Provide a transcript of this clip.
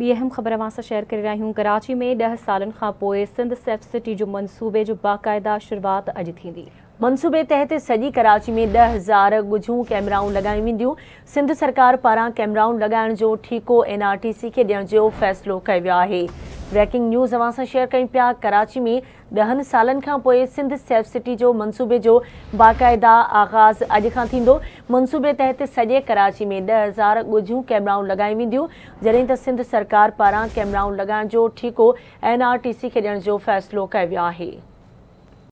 B अहम ख़बर अवां शेयर कर रही हूँ कराची में दह साल सिंध सेफ सिटी जो मनसूबे जो बाकायदा शुरुआत अज थी मनसूबे तहत सजी कराची में दह हज़ार गुझू कैमराऊँ लगाई वेंदियूं सिंध सरकार पारा कैमराऊँ लॻाइण जो ठीको एन आर टी सी के ॾियण जो फ़ैसिलो ब्रेकिंग न्यूज़ अवां सां शेयर कयूं पिया कराची में ॾहनि सालनि सिंध सेफ सिटी जो मनसूबे जो बाक़ाइदा आगाज़ अज का मनसूबे तहत सॼे कराची में ॾह हज़ार गुझू कैमराऊं लगाई वेंदियूं जॾहिं त सिंध सरकार पारा कैमराऊं लॻाइण जो ठीको एन आर टी सी खे ॾियण जो फ़ैसिलो